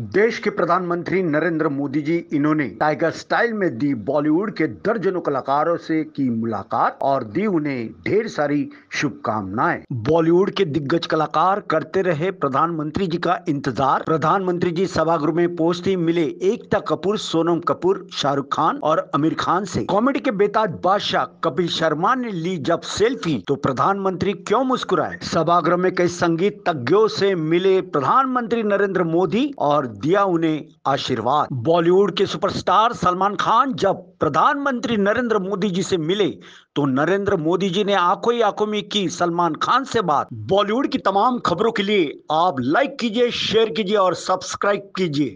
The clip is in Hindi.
देश के प्रधानमंत्री नरेंद्र मोदी जी इन्होंने टाइगर स्टाइल में दी बॉलीवुड के दर्जनों कलाकारों से की मुलाकात और दी उन्हें ढेर सारी शुभकामनाएं बॉलीवुड के दिग्गज कलाकार करते रहे प्रधानमंत्री जी का इंतजार प्रधानमंत्री जी सभागृह में पहुंचते मिले एकता कपूर सोनम कपूर शाहरुख खान और आमिर खान से कॉमेडी के बेताज बादशाह कपिल शर्मा ने ली जब सेल्फी तो प्रधानमंत्री क्यों मुस्कुराए सभागृह में कई संगीत तज्ञों से मिले प्रधानमंत्री नरेंद्र मोदी और और दिया उन्हें आशीर्वाद बॉलीवुड के सुपरस्टार सलमान खान जब प्रधानमंत्री नरेंद्र मोदी जी से मिले तो नरेंद्र मोदी जी ने आंखों ही आंखों में की सलमान खान से बात बॉलीवुड की तमाम खबरों के लिए आप लाइक कीजिए शेयर कीजिए और सब्सक्राइब कीजिए